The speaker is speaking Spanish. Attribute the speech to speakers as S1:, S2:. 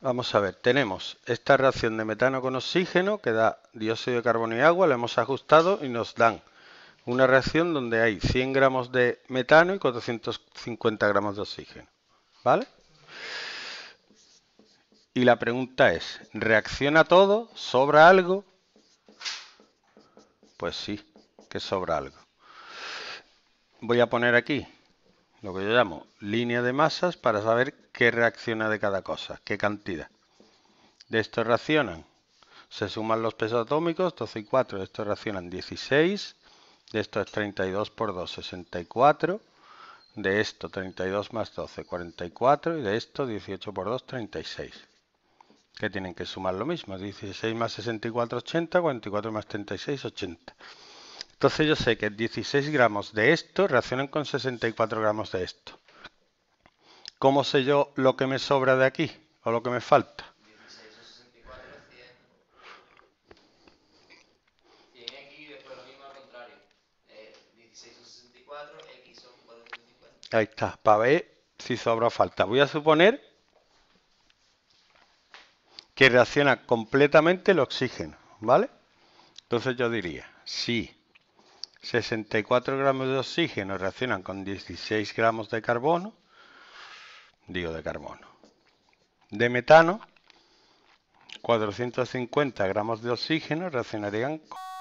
S1: Vamos a ver, tenemos esta reacción de metano con oxígeno que da dióxido de carbono y agua, la hemos ajustado y nos dan una reacción donde hay 100 gramos de metano y 450 gramos de oxígeno. ¿Vale? Y la pregunta es, ¿reacciona todo? ¿Sobra algo? Pues sí, que sobra algo. Voy a poner aquí lo que yo llamo línea de masas para saber qué reacciona de cada cosa, qué cantidad. De esto reaccionan, se suman los pesos atómicos, 12 y 4, de esto reaccionan 16, de esto es 32 por 2, 64, de esto 32 más 12, 44 y de esto 18 por 2, 36. Que tienen que sumar lo mismo, 16 más 64, 80, 44 más 36, 80. Entonces yo sé que 16 gramos de esto reaccionan con 64 gramos de esto. ¿Cómo sé yo lo que me sobra de aquí o lo que me falta? Ahí está, para ver si sobra o falta. Voy a suponer que reacciona completamente el oxígeno, ¿vale? Entonces yo diría, sí. 64 gramos de oxígeno reaccionan con 16 gramos de carbono, digo de carbono, de metano, 450 gramos de oxígeno reaccionarían con...